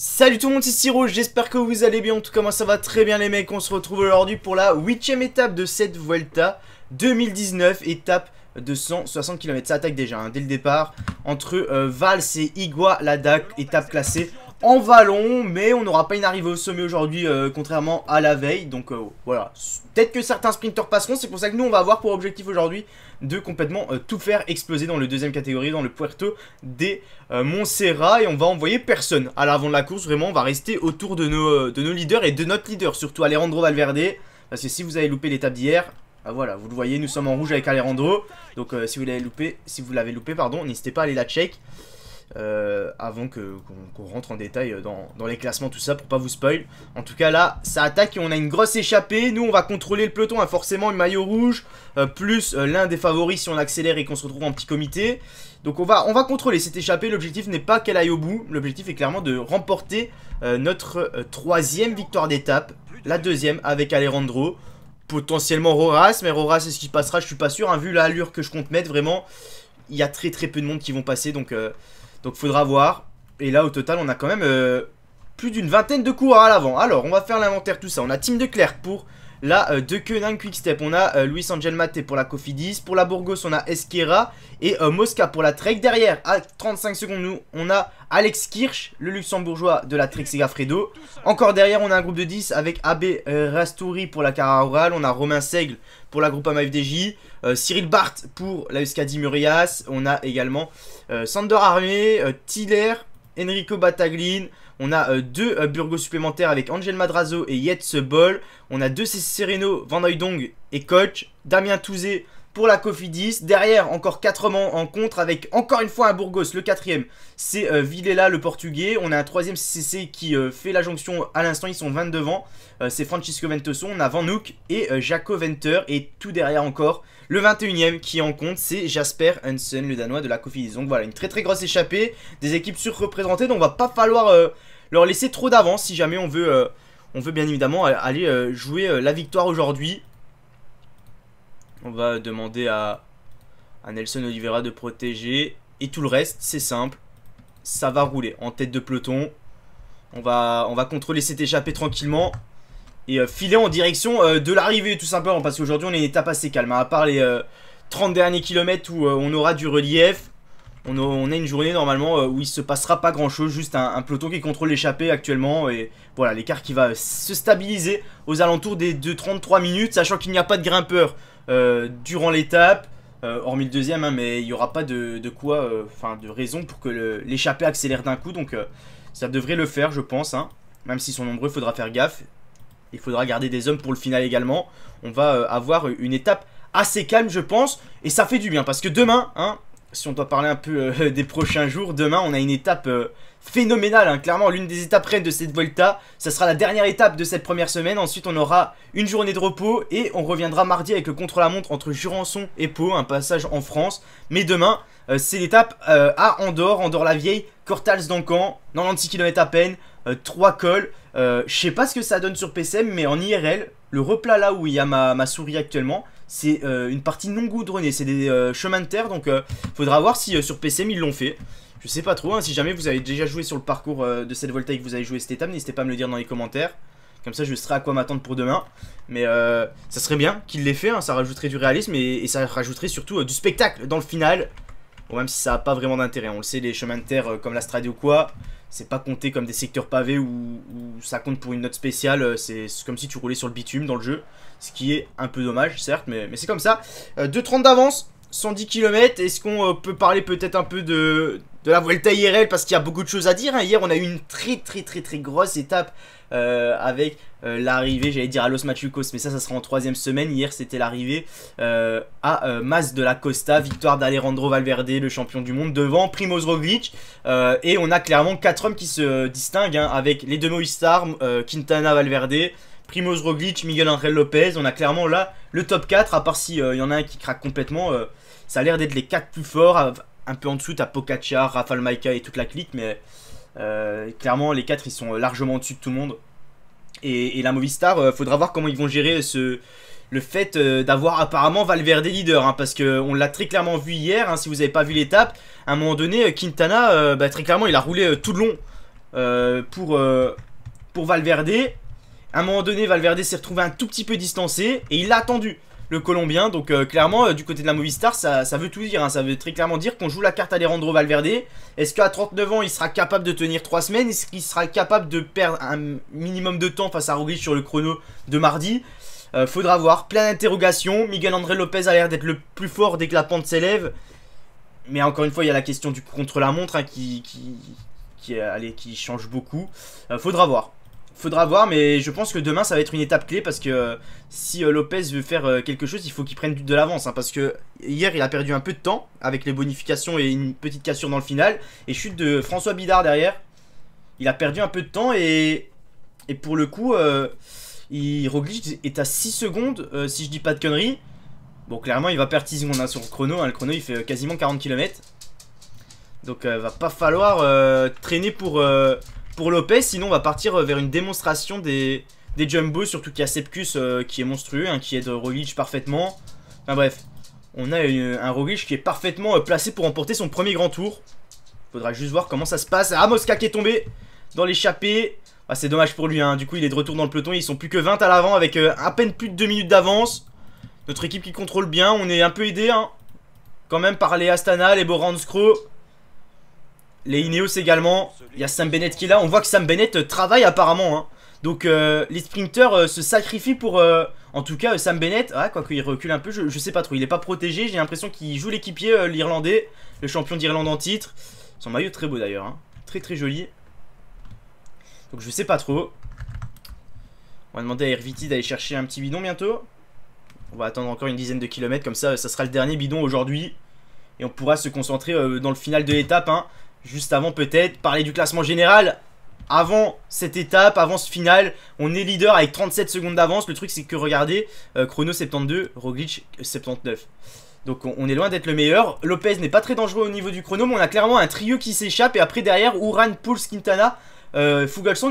Salut tout le monde, c'est Siro, j'espère que vous allez bien, en tout cas moi ça va très bien les mecs, on se retrouve aujourd'hui pour la huitième étape de cette Vuelta 2019, étape de 160 km, ça attaque déjà hein, dès le départ, entre euh, Vals et Igua, la étape classée en vallon, mais on n'aura pas une arrivée au sommet aujourd'hui, euh, contrairement à la veille. Donc euh, voilà, peut-être que certains sprinters passeront, c'est pour ça que nous on va avoir pour objectif aujourd'hui de complètement euh, tout faire exploser dans le deuxième catégorie, dans le Puerto des Montserrat, et on va envoyer personne à l'avant de la course, vraiment on va rester autour de nos, de nos leaders et de notre leader, surtout Alejandro Valverde, parce que si vous avez loupé l'étape d'hier, ah voilà, vous le voyez, nous sommes en rouge avec Alejandro. Donc si vous l'avez loupé, si vous l'avez loupé, pardon, n'hésitez pas à aller la check. Euh, avant qu'on rentre en détail euh, dans, les classements, tout ça, pour pas vous spoil. En tout cas, là, ça attaque et on a une grosse échappée. Nous, on va contrôler le peloton, hein, forcément, le maillot rouge, euh, plus l'un des favoris si on accélère et qu'on se retrouve en petit comité. Donc on va, on va contrôler cette échappée, l'objectif n'est pas qu'elle aille au bout, l'objectif est clairement de remporter notre troisième victoire d'étape, la deuxième avec Alejandro potentiellement Roras, mais Roras, est ce qui passera, je suis pas sûr. Hein, vu l'allure que je compte mettre, vraiment, il y a très très peu de monde qui vont passer, donc donc faudra voir. Et là, au total, on a quand même euh, plus d'une vingtaine de coureurs à l'avant. Alors, on va faire l'inventaire, tout ça. On a Team de Clerc pour Là, euh, de deux queues, quick step. On a euh, Luis Angel Mate pour la Cofidis. Pour la Burgos, on a Esquera et euh, Mosca pour la Trek. Derrière, à 35 secondes, nous, on a Alex Kirsch, le luxembourgeois de la Trek Fredo Encore derrière, on a un groupe de 10 avec AB Rastouri pour la Cara Oral. On a Romain Seigle pour la groupe FDJ. Cyril Barth pour la Euskadi Murias. On a également Sander Armé, Tiller, Enrico Bataglin. On a euh, deux euh, Burgos supplémentaires avec Angel Madrazo et Yetze Bol. On a deux Sereno, Van Dong et Koch. Damien Touzé pour la Cofidis. Derrière, encore quatre membres en contre avec encore une fois un Burgos. Le quatrième, c'est euh, Vilela, Villela, le portugais. On a un troisième CC qui fait la jonction à l'instant. Ils sont 22 devant. c'est Francisco Ventoson. On a Van et Jaco Venter. Et tout derrière encore, le 21ème qui est en compte, c'est Jasper Hansen, le Danois de la Cofidis. Donc voilà, une très très grosse échappée. Des équipes surreprésentées. Donc va pas falloir leur laisser trop d'avance si jamais on veut, euh, on veut bien évidemment euh, aller euh, jouer la victoire aujourd'hui. On va demander à, à Nelson Oliveira de protéger. Et tout le reste, c'est simple. Ça va rouler en tête de peloton. On va, on va contrôler cet échappé tranquillement. Et filer en direction de l'arrivée tout simplement. Parce qu'aujourd'hui, on est une étape assez calme. à part les 30 derniers kilomètres où on aura du relief. On a, une journée normalement euh, où il se passera pas grand chose, juste un, peloton qui contrôle l'échappée actuellement et voilà l'écart qui va se stabiliser aux alentours des 2-33 minutes, sachant qu'il n'y a pas de grimpeur euh, durant l'étape, euh, hormis le deuxième, hein, mais il n'y aura pas de, quoi, enfin de raison pour que l'échappée accélère d'un coup, donc ça devrait le faire je pense, hein. même s'ils sont nombreux, il faudra faire gaffe, il faudra garder des hommes pour le final également, on va avoir une étape assez calme je pense, et ça fait du bien parce que demain, hein, si on doit parler un peu euh, des prochains jours, demain on a une étape euh, phénoménale, hein. clairement l'une des étapes reines de cette Volta. Ça sera la dernière étape de cette première semaine. Ensuite on aura une journée de repos et on reviendra mardi avec le contre-la-montre entre Jurançon et Pau, un passage en France. Mais demain euh, c'est l'étape à Andorre, Andorre-la-Vieille, Cortals d'Ancan, l'anti km à peine, 3 cols. Je sais pas ce que ça donne sur PCM mais en IRL, le replat là où il y a ma souris actuellement, c'est euh, une partie non goudronnée, c'est des euh, chemins de terre, donc euh, faudra voir si sur PCM ils l'ont fait. Je sais pas trop, hein. si jamais vous avez déjà joué sur le parcours de cette voltaïque que vous avez joué cette étape, n'hésitez pas à me le dire dans les commentaires. Comme ça, je serai à quoi m'attendre pour demain. Mais ça serait bien qu'ils l'aient fait, hein. ça rajouterait du réalisme et ça rajouterait surtout du spectacle dans le final même si ça n'a pas vraiment d'intérêt. On le sait, les chemins de terre euh, comme la strade ou quoi, c'est pas compté comme des secteurs pavés où, ça compte pour une note spéciale. Euh, c'est comme si tu roulais sur le bitume dans le jeu. Ce qui est un peu dommage, certes, mais, mais c'est comme ça. 2.30 euh, d'avance 110 km, est-ce qu'on euh, peut parler peut-être un peu de, de la Vuelta IRL parce qu'il y a beaucoup de choses à dire. Hein. Hier, on a eu une très très très très grosse étape euh, avec euh, l'arrivée, j'allais dire à Los Machucos, mais ça, ça sera en troisième semaine. Hier, c'était l'arrivée à Mas de la Costa, victoire d'Alejandro Valverde, le champion du monde, devant Primoz Roglic. et on a clairement quatre hommes qui se distinguent hein, avec les deux Movistar, Quintana Valverde, Primoz Roglic, Miguel Angel Lopez. On a clairement là le top 4, à part s'il il euh, y en a un qui craque complètement. Euh, ça a l'air d'être les 4 plus forts. Un peu en dessous, t'as Pocaccia, Rafael Maika et toute la clique. Mais euh, clairement, les 4 ils sont largement au-dessus de tout le monde. Et, la Movistar, faudra voir comment ils vont gérer ce, le fait d'avoir apparemment Valverde leader, hein, parce parce qu'on l'a très clairement vu hier, hein, si vous n'avez pas vu l'étape, à un moment donné, Quintana, bah, très clairement, il a roulé tout le long pour, pour Valverde, à un moment donné, Valverde s'est retrouvé un tout petit peu distancé et il a attendu le Colombien. Donc euh, clairement, euh, du côté de la Movistar, ça, veut tout dire. Hein. Ça veut très clairement dire qu'on joue la carte Alejandro Valverde. Est-ce qu'à 39 ans, il sera capable de tenir 3 semaines Est-ce qu'il sera capable de perdre un minimum de temps face à Roglic sur le chrono de mardi euh, Faudra voir. Plein d'interrogations. Miguel André Lopez a l'air d'être le plus fort dès que la pente s'élève. Mais encore une fois, il y a la question du contre-la-montre hein, qui, qui change beaucoup. faudra voir faudra voir, mais je pense que demain ça va être une étape clé parce que euh, si euh, Lopez veut faire euh, quelque chose, il faut qu'il prenne de l'avance. Hein, parce que hier il a perdu un peu de temps avec les bonifications et une petite cassure dans le final. Et chute de François Bidard derrière. Il a perdu un peu de temps et, pour le coup, il, Roglic est à 6 secondes si je dis pas de conneries. Bon, clairement, il va perdre 10 secondes hein, sur le chrono. Hein, le chrono il fait quasiment 40 km. Donc, va pas falloir traîner pour pour Lopez. Sinon, on va partir euh, vers une démonstration des, des jumbos, surtout qu'il y a Sepkus euh, qui est monstrueux, hein, qui aide euh, Roglic parfaitement. Enfin bref, on a un Roglic qui est parfaitement placé pour emporter son premier grand tour. Faudra juste voir comment ça se passe. Ah, Mosca qui est tombé dans l'échappée. Ah, c'est dommage pour lui, hein. du coup il est de retour dans le peloton, ils sont plus que 20 à l'avant avec à peine plus de 2 minutes d'avance. Notre équipe qui contrôle bien, on est un peu aidé hein. quand même par les Astana, les Boranscrow. Les Ineos également. Il y a Sam Bennett qui est là. On voit que Sam Bennett euh, travaille apparemment. Hein. Donc euh, les sprinteurs euh, se sacrifient pour... en tout cas, Sam Bennett, ah, quoi qu'il recule un peu, je, sais pas trop. Il est pas protégé, j'ai l'impression qu'il joue l'équipier, l'Irlandais, le champion d'Irlande en titre. Son maillot très beau d'ailleurs, hein. très très joli. Donc je sais pas trop. On va demander à Herviti d'aller chercher un petit bidon bientôt. On va attendre encore une dizaine de kilomètres, comme ça, ça sera le dernier bidon aujourd'hui. Et on pourra se concentrer dans le final de l'étape. Hein juste avant peut-être, parler du classement général. Avant cette étape, avant ce final, on est leader avec 37 secondes d'avance. Le truc c'est que regardez, euh, chrono 72, Roglic 79. Donc on est loin d'être le meilleur. Lopez n'est pas très dangereux au niveau du chrono, mais on a clairement un trio qui s'échappe. Et après derrière, Uran, Pouls, Quintana, euh,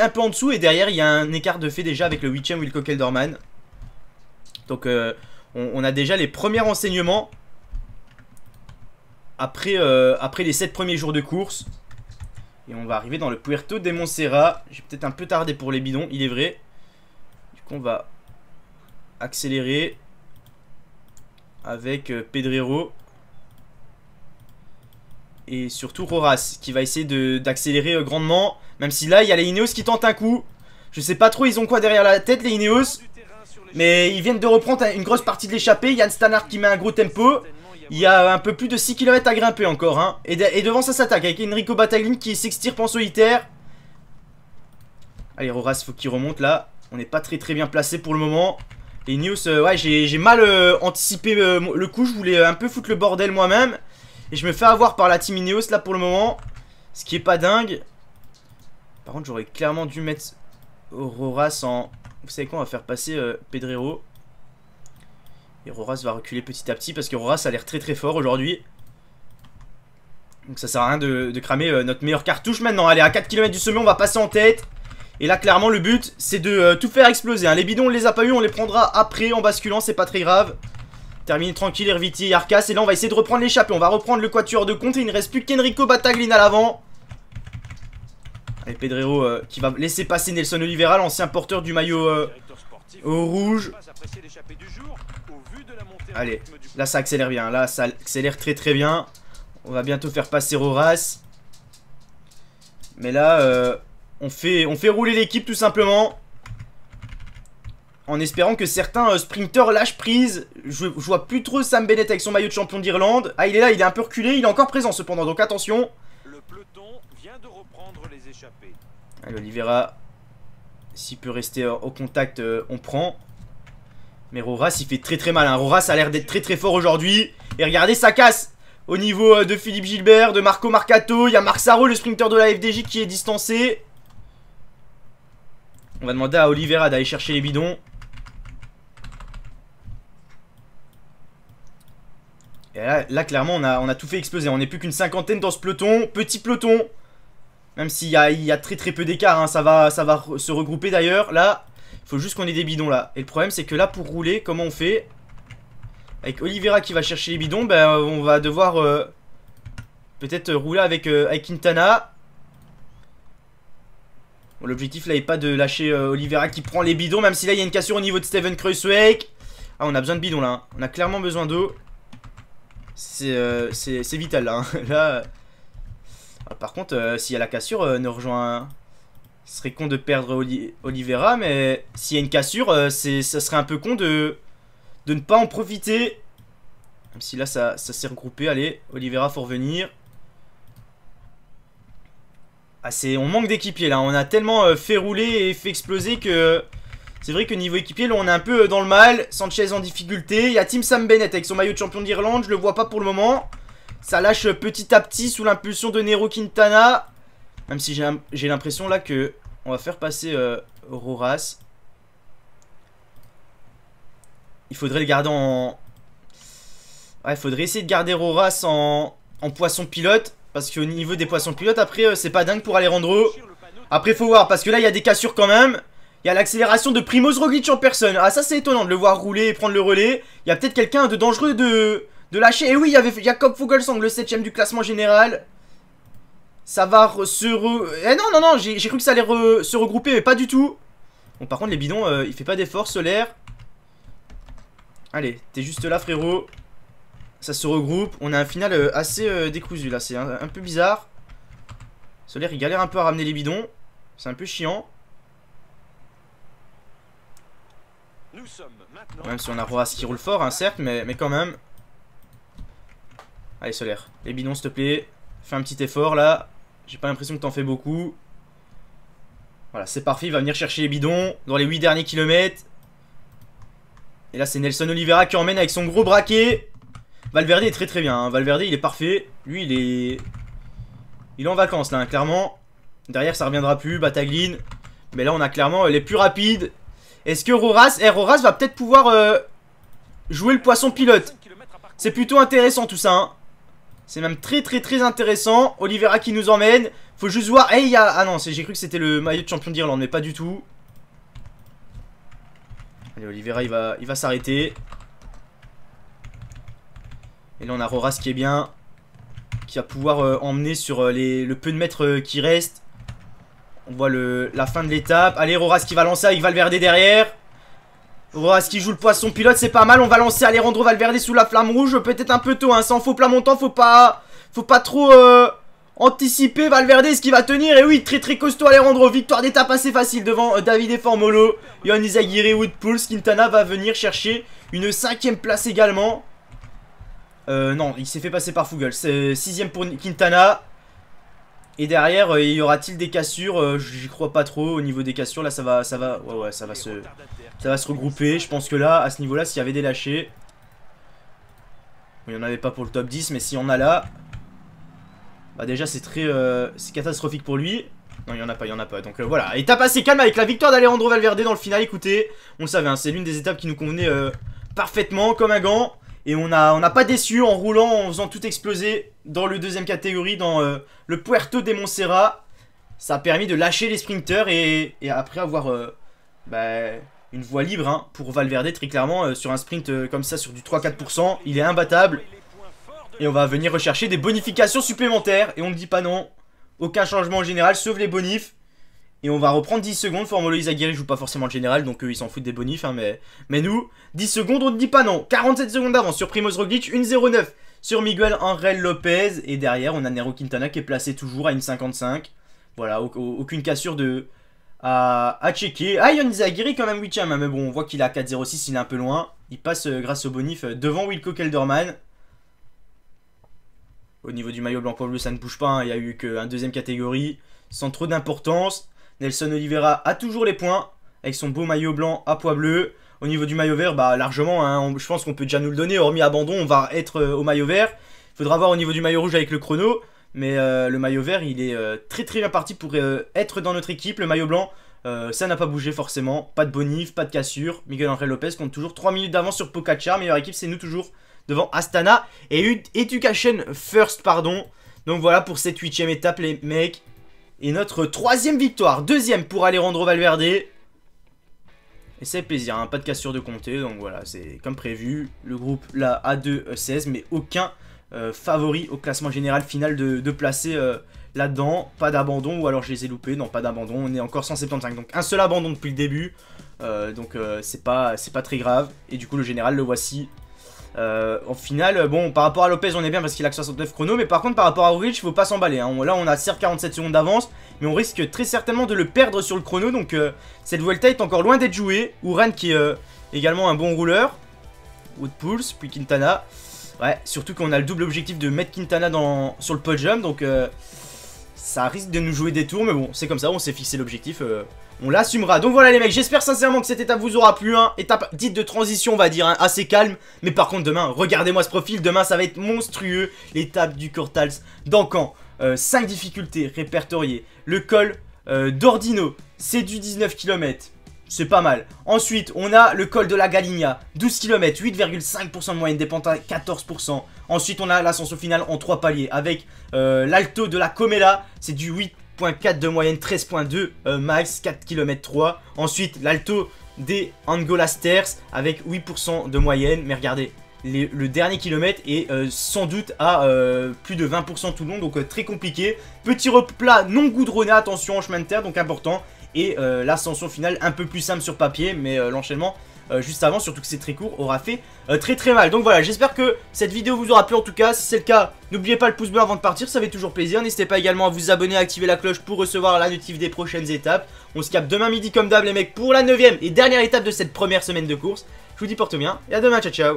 un peu en dessous. Et derrière, il y a un écart de fait déjà avec le 8ème Wilco Kelderman. Donc euh, on, a déjà les premiers renseignements. Euh, après, les 7 premiers jours de course. Et on va arriver dans le Puerto de Montserrat. J'ai peut-être un peu tardé pour les bidons, il est vrai. Du coup, on va accélérer avec euh, Pedrero. Et surtout Roras qui va essayer d'accélérer euh, grandement. Même si là, il y a les Ineos qui tentent un coup. Je sais pas trop, ils ont quoi derrière la tête, les Ineos. Mais ils viennent de reprendre une grosse partie de l'échappée. Yann Stannard qui met un gros tempo. Il y a un peu plus de 6 km à grimper encore. Hein. Et, devant ça s'attaque avec Enrico Bataglin qui s'extirpe en solitaire. Allez, Roras, faut qu'il remonte là. On n'est pas très très bien placé pour le moment. Les news, euh, ouais, j'ai mal euh, anticipé euh, le coup. Je voulais un peu foutre le bordel moi-même. Et je me fais avoir par la team Ineos là pour le moment. Ce qui est pas dingue. Par contre, j'aurais clairement dû mettre Aurora en... Vous savez quoi, on va faire passer Pedrero. Et Roras va reculer petit à petit parce que Roras a l'air très très fort aujourd'hui. Donc ça sert à rien de, cramer euh, notre meilleure cartouche maintenant. Allez, à 4 km du sommet, on va passer en tête. Et là, clairement, le but, c'est de euh, tout faire exploser. Hein. Les bidons, on les a pas eu, on les prendra après en basculant, c'est pas très grave. Terminé tranquille, Herviti et Arcas. Et là, on va essayer de reprendre l'échappée. On va reprendre le quatuor de compte. Et il ne reste plus qu'Enrico Bataglin à l'avant. Et Pedrero euh, qui va laisser passer Nelson Oliveira, l'ancien porteur du maillot au rouge. Allez, là ça accélère bien. Là ça accélère très très bien. On va bientôt faire passer Roras. Mais là, euh, on, fait, on fait rouler l'équipe tout simplement. En espérant que certains euh, sprinteurs lâchent prise. Je, vois plus trop Sam Bennett avec son maillot de champion d'Irlande. Ah, il est là, il est un peu reculé. Il est encore présent cependant, donc attention. Le peloton vient de Allez, Olivera s'il peut rester euh, au contact, euh, on prend. Mais Roras, il fait très très mal. Hein. Roras a l'air d'être très très fort aujourd'hui. Et regardez, ça casse au niveau euh, de Philippe Gilbert, de Marco Marcato. Il y a Marc Saro, le sprinter de la FDJ, qui est distancé. On va demander à Oliveira d'aller chercher les bidons. Et là, clairement, on a, on a tout fait exploser. On n'est plus qu'une cinquantaine dans ce peloton. Petit peloton. Même s'il y a, il y a très très peu d'écart, hein, ça, va, ça va se regrouper d'ailleurs. Là, il faut juste qu'on ait des bidons là. Et le problème c'est que là pour rouler, comment on fait Avec Olivera qui va chercher les bidons, ben, euh, on va devoir euh, peut-être euh, rouler avec, Intana, Quintana. L'objectif là est pas de lâcher Olivera Oliveira qui prend les bidons, même si là il y a une cassure au niveau de Steven Kreuzweg. Ah on a besoin de bidons là, hein. on a clairement besoin d'eau. C'est vital là. Hein. là par contre, euh, s'il y a la cassure, euh, ne rejoint... Ce serait con de perdre olivera Oliveira, mais s'il y a une cassure, euh, c'est ça serait un peu con de... de ne pas en profiter. Même si là, ça, ça s'est regroupé. Allez, Oliveira, faut revenir. Ah, on manque d'équipiers, là. On a tellement fait rouler et fait exploser que... C'est vrai que niveau équipier, là, on est un peu dans le mal. Sanchez en difficulté. Il y a Tim Sam Bennett avec son maillot de champion d'Irlande. Je le vois pas pour le moment. Ça lâche petit à petit sous l'impulsion de Nero Quintana. Même si j'ai l'impression là que on va faire passer euh, Rorace. Il faudrait le garder en... Ouais, il faudrait essayer de garder Roras en, en poisson pilote. Parce qu'au niveau des poissons pilotes, après, euh, c'est pas dingue pour aller haut. Après, faut voir, parce que là, il y a des cassures quand même. Il y a l'accélération de Primoz Roglic en personne. Ah, ça, c'est étonnant de le voir rouler et prendre le relais. Il y a peut-être quelqu'un de dangereux de de lâcher. Et oui, il y avait Jacob Fugelsang, le 7ème du classement général. Ça va se re... Eh non, non, non, j'ai cru que ça allait se regrouper, mais pas du tout. Bon, par contre, les bidons, euh, il fait pas d'effort, solaire. Allez, t'es juste là, frérot. Ça se regroupe. On a un final euh, assez euh, décousu, là. C'est un, peu bizarre. Solaire, il galère un peu à ramener les bidons. C'est un peu chiant. Même si on a Roas qui roule fort, hein, certes, mais quand même. Allez, solaire. Les bidons, s'il te plaît. Fais un petit effort, là. J'ai pas l'impression que t'en fais beaucoup. Voilà, c'est parfait. Il va venir chercher les bidons dans les 8 derniers kilomètres. Et là, c'est Nelson Oliveira qui emmène avec son gros braquet. Valverde est très très bien. Hein. Valverde, il est parfait. Lui, il est... Il est en vacances, là, hein, clairement. Derrière, ça reviendra plus. Bataglin, Mais là, on a clairement les plus rapides. Est-ce que eh, Roras... va peut-être pouvoir euh, jouer le poisson pilote. C'est plutôt intéressant, tout ça. Hein. C'est même très très très intéressant. Olivera qui nous emmène. Faut juste voir. Eh, il y a... Ah non, j'ai cru que c'était le maillot de champion d'Irlande, mais pas du tout. Allez, Olivera, il va, il va s'arrêter. Et là, on a Roras qui est bien. Qui va pouvoir euh, emmener sur euh, les, le peu de mètres euh, qui reste. On voit le, la fin de l'étape. Allez, Roras qui va lancer le Valverde derrière. Oh, ce qu'il joue le poisson pilote C'est pas mal. On va lancer Alejandro Valverde sous la flamme rouge. Peut-être un peu tôt, hein. Sans faux plat montant, faut pas... Faut pas trop... Euh, anticiper Valverde ce qui va tenir et oui très très costaud Alejandro victoire d'étape assez facile devant euh, David et Formolo Yohan Izaguirre Woodpools Quintana va venir chercher une cinquième place également euh, non il s'est fait passer par Fugel c'est sixième pour Quintana et derrière y aura-t-il des cassures j'y crois pas trop au niveau des cassures là ça va ça va ouais ça va se ça va se regrouper. Je pense que là, à ce niveau-là, s'il y avait des lâchés... Il n'y en avait pas pour le top 10, mais s'il on en a là... Bah déjà, c'est très... Euh, c'est catastrophique pour lui. Non, il n'y en a pas, il y en a pas. Donc euh, voilà, étape assez calme avec la victoire d'Alejandro Valverde dans le final. Écoutez, on le savait, hein, c'est l'une des étapes qui nous convenait euh, parfaitement, comme un gant. Et on n'a on a pas déçu en roulant, en faisant tout exploser dans le deuxième catégorie, dans le Puerto de Montserrat. Ça a permis de lâcher les sprinters et, et après avoir bah, une voie libre hein, pour Valverde, très clairement. Euh, sur un sprint euh, comme ça, sur du 3-4%, il est imbattable. Et on va venir rechercher des bonifications supplémentaires. Et on ne dit pas non. Aucun changement en général, sauf les bonifs. Et on va reprendre 10 secondes. Formolo Izaguirre joue pas forcément le général, donc euh, ils s'en foutent des bonifs. Hein, mais, mais nous, 10 secondes, on ne dit pas non. 47 secondes d'avance sur Primoz Roglic, 1-0-9 sur Miguel Angel Lopez. Et derrière, on a Nero Quintana qui est placé toujours à une 55. Voilà, aucune cassure de, à, à checker. Ah, Yon Zagiri quand même 8 hein, mais bon, on voit qu'il a 4 0 il est un peu loin. Il passe euh, grâce au bonif euh, devant Wilco Kelderman. Au niveau du maillot blanc pour bleu, ça ne bouge pas, hein. il n'y a eu qu'un deuxième catégorie, sans trop d'importance. Nelson Oliveira a toujours les points, avec son beau maillot blanc à poids bleu. Au niveau du maillot vert, bah largement, hein, je pense qu'on peut déjà nous le donner, hormis abandon, on va être euh, au maillot vert. Il faudra voir au niveau du maillot rouge avec le chrono. Mais euh, le maillot vert, il est euh, très très bien parti pour euh, être dans notre équipe. Le maillot blanc, ça n'a pas bougé forcément. Pas de bonif, pas de cassure. Miguel André Lopez compte toujours 3 minutes d'avance sur Pocachar Meilleure équipe, c'est nous toujours devant Astana et Education First, pardon. Donc voilà pour cette huitième étape, les mecs. Et notre troisième victoire. Deuxième pour aller Alejandro Valverde. Et c'est plaisir, hein. pas de cassure de compter. Donc voilà, c'est comme prévu. Le groupe là A2-16, e mais aucun euh, favori au classement général final de, placer euh, là-dedans. Pas d'abandon, ou alors je les ai loupés. Non, pas d'abandon. On est encore 175. Donc un seul abandon depuis le début. Euh, donc c'est pas, pas très grave. Et du coup, le général, le voici. en finale, bon, par rapport à Lopez, on est bien parce qu'il a que 69 chrono. Mais par contre, par rapport à il faut pas s'emballer. Hein. Là, on a certes 47 secondes d'avance. Mais on risque très certainement de le perdre sur le chrono. Donc cette Vuelta est encore loin d'être jouée. Ouren qui est également un bon rouleur. Woodpulse, puis Quintana. Ouais, surtout qu'on a le double objectif de mettre Quintana dans, sur le podium, donc euh, ça risque de nous jouer des tours, mais bon, c'est comme ça, on s'est fixé l'objectif, euh, on l'assumera. Donc voilà les mecs, j'espère sincèrement que cette étape vous aura plu, hein. étape dite de transition on va dire, hein, assez calme, mais par contre demain, regardez-moi ce profil, demain ça va être monstrueux, l'étape du Cortals d'Ancan, 5 euh, difficultés répertoriées, le col d'Ordino, c'est du 19 km, c'est pas mal. Ensuite, on a le col de la Galigna, 12 km, 8,5% de moyenne des à 14%. Ensuite, on a l'ascension finale en 3 paliers avec euh, l'alto de la Comela, c'est du 8,4 de moyenne, 13,2 max, 4 km 3. Ensuite, l'alto des Angolasters avec 8% de moyenne, mais regardez, le dernier kilomètre est euh, sans doute à euh, plus de 20% tout le long, donc très compliqué. Petit replat non goudronné, attention en chemin de terre, donc important et euh, l'ascension finale un peu plus simple sur papier, mais euh, l'enchaînement euh, juste avant, surtout que c'est très court, aura fait très très mal. Donc voilà, j'espère que cette vidéo vous aura plu en tout cas. Si c'est le cas, n'oubliez pas le pouce bleu avant de partir, ça fait toujours plaisir. N'hésitez pas également à vous abonner, à activer la cloche pour recevoir la notif des prochaines étapes. On se capte demain midi comme d'hab les mecs pour la 9 et dernière étape de cette première semaine de course. Je vous dis porte bien et à demain, ciao ciao